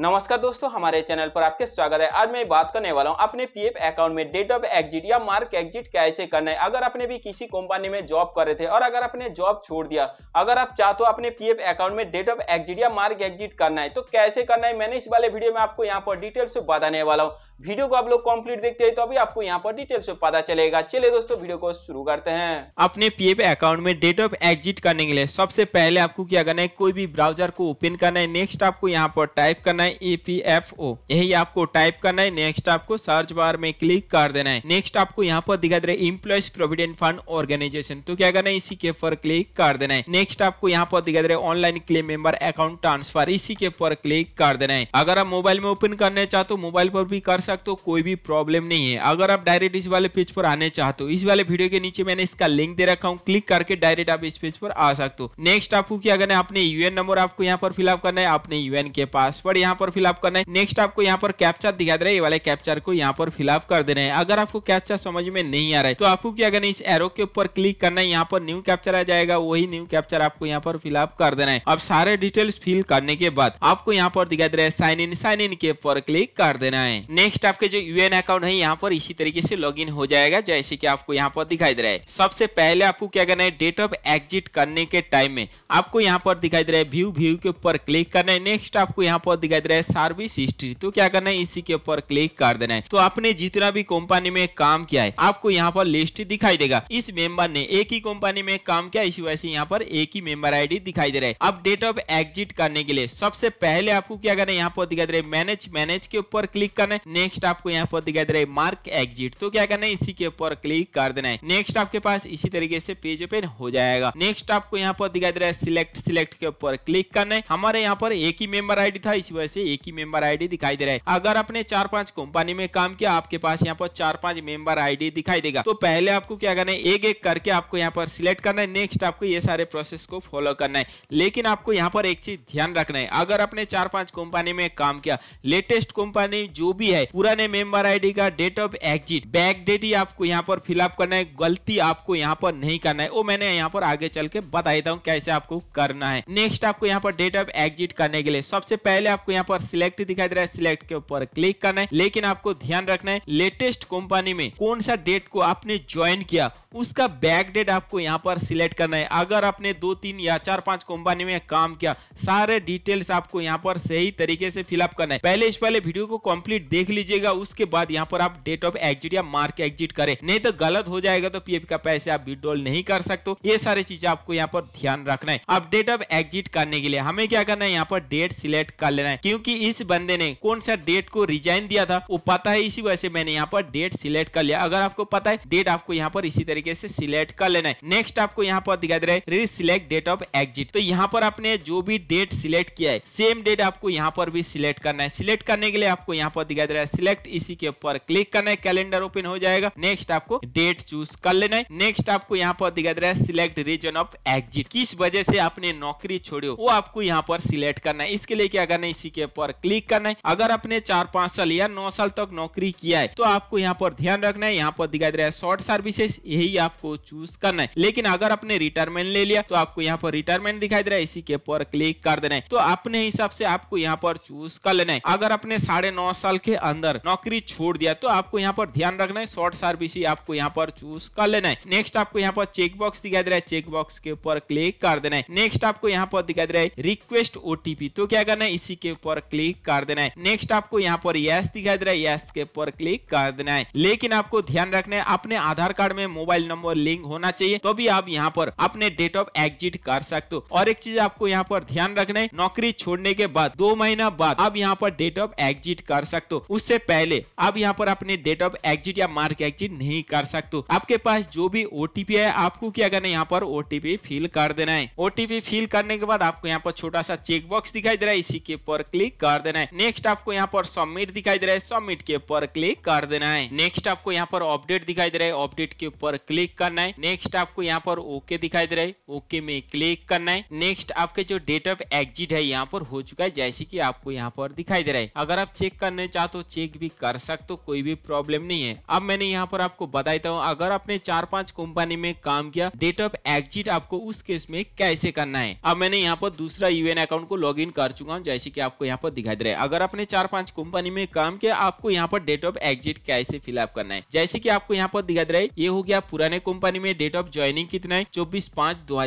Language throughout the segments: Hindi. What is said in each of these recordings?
नमस्कार दोस्तों हमारे चैनल पर आपके स्वागत है आज मैं बात करने वाला हूं अपने पीएफ अकाउंट में डेट ऑफ एग्जिट या मार्क एग्जिट कैसे करना है अगर आपने भी किसी कंपनी में जॉब कर रहे थे और अगर आपने जॉब छोड़ दिया अगर आप चाहते हो अपने पीएफ अकाउंट में डेट ऑफ एग्जिट या मार्क एग्जिट करना है तो कैसे करना है मैंने इस वाले वीडियो में आपको यहाँ पर डिटेल से बताने वाला हूँ वीडियो को आप लोग कंप्लीट देखते हैं तो अभी आपको यहाँ पर डिटेल से पता चलेगा चलिए दोस्तों वीडियो को शुरू करते हैं अपने पीएफ अकाउंट में डेट ऑफ एग्जिट करने के लिए सबसे पहले आपको क्या करना है कोई भी ब्राउजर को ओपन करना है नेक्स्ट आपको यहाँ पर टाइप करना है है ई पी एफ ओ यही आपको टाइप करना है नेक्स्ट आपको सर्च बार में क्लिक कर देना है नेक्स्ट आपको यहाँ पर दिखा दे रहा है इम्प्लॉयज प्रोविडेंट फंड ऑर्गेनाइजेशन तो क्या करना है इसी के ऊपर क्लिक कर देना है नेक्स्ट आपको यहाँ पर दिखा दे रहा है online claim member account transfer इसी के ऊपर क्लिक कर देना है अगर आप मोबाइल में ओपन करने चाहते हो मोबाइल पर भी कर सकते हो कोई भी प्रॉब्लम नहीं है अगर आप डायरेक्ट इस वाले पेज पर आने चाहते हो इस वाले वीडियो के नीचे मैंने इसका लिंक दे रखा हूँ क्लिक करके डायरेक्ट आप इस पेज पर आ सकते हो नेक्स्ट आपको क्या करना है अपने यूएन नंबर आपको यहाँ पर फिलअप करना है अपने यूएन के पासवर्ड यहाँ पर फिलअप करना है नेक्स्ट आपको यहाँ पर कैप्चर दिखा दे रहा है ये वाले कैप्चर को यहाँ पर फिलअप कर देना है अगर आपको कैप्चर समझ में नहीं आ रहा है तो आपको क्या करना है इस एरो के ऊपर क्लिक करना है यहाँ पर न्यू कैप्चर आ जाएगा वही न्यू कैप्चर आपको यहाँ पर फिलअप कर देना है अब सारे डिटेल्स फिल करने के बाद आपको यहाँ पर दिखा दे रहा है साइन इन साइन इन के ऊपर क्लिक कर देना है नेक्स्ट आपके जो यूएन अकाउंट है यहाँ पर इसी तरीके से लॉग हो जाएगा जैसे की आपको यहाँ पर दिखाई दे रहा है सबसे पहले आपको क्या करना है डेट ऑफ एग्जिट करने के टाइम में आपको यहाँ पर दिखाई दे रहा है व्यू व्यू के ऊपर क्लिक करना है नेक्स्ट आपको यहाँ पर दिखाई तरह सर्विस हिस्ट्री तो क्या करना है इसी के ऊपर क्लिक कर देना है तो आपने जितना भी कंपनी में काम किया है आपको यहाँ पर लिस्ट दिखाई देगा इस मेंबर ने एक ही कंपनी में काम किया इसी वजह से यहाँ पर एक ही मेंबर आईडी दिखाई दे रहा है अब डेट ऑफ एग्जिट करने के लिए सबसे पहले आपको क्या करना है यहाँ पर दिखाई दे रहा है मैनेज मैनेज के ऊपर क्लिक करना है नेक्स्ट आपको यहाँ पर दिखाई दे रहा है मार्क एग्जिट तो क्या करना है इसी के ऊपर क्लिक कर देना है नेक्स्ट आपके पास इसी तरीके से पेज ओपन हो जाएगा नेक्स्ट आपको यहाँ पर दिखाई दे रहा है सिलेक्ट सिलेक्ट के ऊपर क्लिक करना है हमारे यहाँ पर एक ही मेंबर आईडी था इसी वजह से से एक ही मेंबर आईडी दिखाई दे रहा है अगर आपने चार पांच कंपनी में काम किया आपके पास यहाँ पर चार पांच मेंबर आईडी दिखाई देगा तो पहले आपको क्या करना है एक एक करके आपको यहाँ पर सिलेक्ट करना है नेक्स्ट आपको ये सारे प्रोसेस को फॉलो करना है लेकिन आपको यहाँ पर एक चीज ध्यान रखना है अगर आपने चार पांच कंपनी में काम किया लेटेस्ट कंपनी जो भी है पुराने मेंबर आईडी का date of exit back date ही आपको यहाँ पर फिलअप करना है गलती आपको यहाँ पर नहीं करना है वो मैंने यहाँ पर आगे चल के बता देता हूँ कैसे आपको करना है नेक्स्ट आपको यहाँ पर डेट ऑफ एग्जिट करने के लिए सबसे पहले आपको यहाँ पर सिलेक्ट दिखाई दे रहा है सिलेक्ट के ऊपर क्लिक करना है लेकिन आपको ध्यान रखना है लेटेस्ट कंपनी में कौन सा डेट को आपने ज्वाइन किया उसका बैक डेट आपको यहाँ पर सिलेक्ट करना है अगर आपने दो तीन या चार पांच कंपनी में काम किया सारे डिटेल्स आपको यहाँ पर सही तरीके से फिलअप करना है पहले इस पहले वीडियो को कंप्लीट देख लीजिएगा उसके बाद यहाँ पर आप डेट ऑफ एग्जिट या मार्क एग्जिट करें नहीं तो गलत हो जाएगा तो पीएफ का पैसे आप विड्रॉल नहीं कर सकते ये सारी चीजें आपको यहाँ पर ध्यान रखना है अब डेट ऑफ एग्जिट करने के लिए हमें क्या करना है यहाँ पर डेट सिलेक्ट कर लेना है क्योंकि इस बंदे ने कौन सा डेट को रिजाइन दिया था वो पता है इसी वजह से मैंने यहाँ पर डेट सिलेक्ट कर लिया अगर आपको पता है डेट आपको यहाँ पर इसी तरीके से सिलेक्ट कर लेना है नेक्स्ट आपको यहाँ पर दिखाई दे रहा है री सिलेक्ट डेट ऑफ एग्जिट तो यहाँ पर आपने जो भी डेट सिलेक्ट किया है सेम डेट आपको यहाँ पर भी सिलेक्ट करना है सिलेक्ट करने के लिए आपको यहाँ पर दिखाई दे रहा है सिलेक्ट इसी के ऊपर क्लिक करना है कैलेंडर ओपन हो जाएगा नेक्स्ट आपको डेट चूज कर लेना है नेक्स्ट आपको यहाँ पर दिखाई दे रहा है सिलेक्ट रीजन ऑफ एग्जिट किस वजह से आपने नौकरी छोड़ो वो आपको यहाँ पर सिलेक्ट करना है इसके लिए क्या करना है इसी के ऊपर क्लिक करना है अगर आपने चार पांच साल या नौ साल तक नौकरी किया है तो आपको यहाँ पर ध्यान रखना है यहाँ पर दिखाई दे रहा है शॉर्ट सर्विसेज यही आपको चूज करना है लेकिन अगर आपने रिटायरमेंट ले लिया तो आपको यहाँ पर रिटायरमेंट दिखाई दे रहा है इसी के ऊपर क्लिक कर देना है तो अपने हिसाब से आपको यहाँ पर चूज कर लेना है अगर आपने साढ़े नौ साल के अंदर नौकरी छोड़ दिया तो आपको यहाँ पर ध्यान रखना है शॉर्ट सर्विस ही आपको यहाँ पर चूज कर लेना है नेक्स्ट आपको यहाँ पर चेक बॉक्स दिखाई दे रहा है चेक बॉक्स के ऊपर क्लिक कर देना है नेक्स्ट आपको यहाँ पर दिखाई दे रहा है रिक्वेस्ट ओटीपी तो क्या करना है इसी के ऊपर पर क्लिक कर देना है नेक्स्ट आपको यहाँ पर यस दिखाई दे रहा है यस के पर क्लिक कर देना है लेकिन आपको ध्यान रखना है अपने आधार कार्ड में मोबाइल नंबर लिंक होना चाहिए तो भी आप यहाँ पर अपने डेट ऑफ एग्जिट कर सकते हो और एक चीज आपको यहाँ पर ध्यान रखना है नौकरी छोड़ने के बाद दो महीना बाद आप यहाँ पर डेट ऑफ एग्जिट कर सकते हो उससे पहले आप यहाँ पर अपने डेट ऑफ एग्जिट या मार्क एग्जिट नहीं कर सकते आपके पास जो भी ओटीपी है आपको क्या करना है यहाँ पर ओटीपी फिल कर देना है ओटीपी फिल करने के बाद आपको यहाँ पर छोटा सा चेकबॉक्स दिखाई दे रहा है इसी के पर क्लिक क्लिक कर देना है नेक्स्ट आपको यहाँ पर सबमिट दिखाई दे रहा है सबमिट के ऊपर क्लिक कर देना है नेक्स्ट आपको यहाँ पर अपडेट दिखाई दे रहा है अपडेट के ऊपर क्लिक करना है नेक्स्ट आपको यहाँ पर ओके दिखाई दे रहा है ओके में क्लिक करना है नेक्स्ट आपके जो डेट ऑफ एग्जिट है यहाँ पर हो चुका है जैसे की आपको यहाँ पर दिखाई दे रहा है अगर आप चेक करने चाहते हो चेक भी कर सकते हो कोई भी प्रॉब्लम नहीं है अब मैंने यहाँ पर आपको बता देता हूँ अगर आपने चार पांच कंपनी में काम किया डेट ऑफ एग्जिट आपको उस केस में कैसे करना है अब मैंने यहाँ पर दूसरा यूएन अकाउंट को लॉग इन कर चुका हूँ जैसे की आपको यहाँ पर दिखाई दे रहा है अगर आपने चार पांच कंपनी में काम किया आपको यहाँ पर डेट ऑफ एग्जिट कैसे फिलअप करना है जैसे की आपको यहाँ पर दिखाई दे रहा है ये हो गया पुराने कंपनी में डेट ऑफ ज्वाइनिंग कितना है चौबीस पांच दो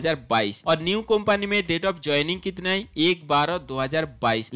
और न्यू कंपनी में डेट ऑफ ज्वाइनिंग कितना है एक बारह दो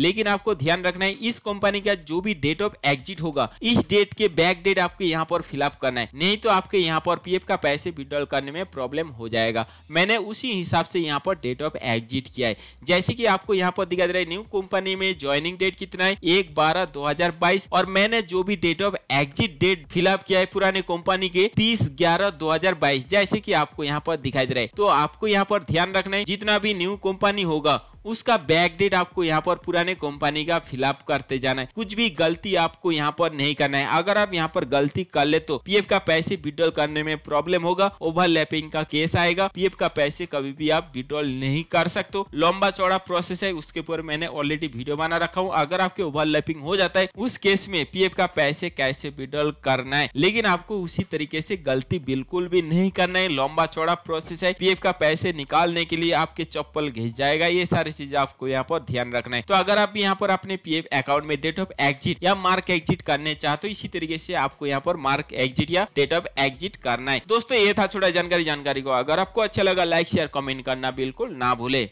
लेकिन आपको ध्यान रखना है इस कंपनी का जो भी डेट ऑफ एग्जिट होगा इस डेट के बैक डेट आपको यहाँ पर फिलअप करना है नहीं तो आपके यहाँ पर पीएफ का पैसे विड्रॉल करने में प्रॉब्लम हो जाएगा मैंने उसी हिसाब से यहाँ पर डेट ऑफ एग्जिट किया है जैसे कि आपको यहाँ पर दिखाई दे रहा है न्यू कंपनी में ज्वाइनिंग डेट कितना है एक बारह दो हजार बाईस और मैंने जो भी date of exit date fill up किया है पुराने कंपनी के तीस ग्यारह दो हजार बाईस जैसे की आपको यहाँ पर दिखाई दे रहा है तो आपको यहाँ पर ध्यान रखना है जितना भी न्यू कंपनी होगा उसका बैक डेट आपको यहाँ पर पुराने कंपनी का फिलअप करते जाना है कुछ भी गलती आपको यहाँ पर नहीं करना है अगर आप यहाँ पर गलती कर ले तो पीएफ का पैसे विड्रॉल करने में प्रॉब्लम होगा ओवरलैपिंग का केस आएगा पीएफ का पैसे कभी भी आप विड्रॉल नहीं कर सकते लंबा चौड़ा प्रोसेस है उसके ऊपर मैंने ऑलरेडी वीडियो बना रखा हूँ अगर आपके ओवरलैपिंग हो जाता है उस केस में पीएफ का पैसे कैसे विड्रॉल करना है लेकिन आपको उसी तरीके से गलती बिल्कुल भी नहीं करना है लंबा चौड़ा प्रोसेस है पीएफ का पैसे निकालने के लिए आपके चप्पल घिस जाएगा ये सारे चीजें आपको यहाँ पर ध्यान रखना है तो अगर आप यहाँ पर अपने पी अकाउंट में डेट ऑफ एग्जिट या मार्क एग्जिट करने चाहते तो इसी तरीके से आपको यहाँ पर मार्क एग्जिट या डेट ऑफ एग्जिट करना है दोस्तों ये था छोटा जानकारी जानकारी को अगर आपको अच्छा लगा लाइक शेयर कमेंट करना बिल्कुल ना भूले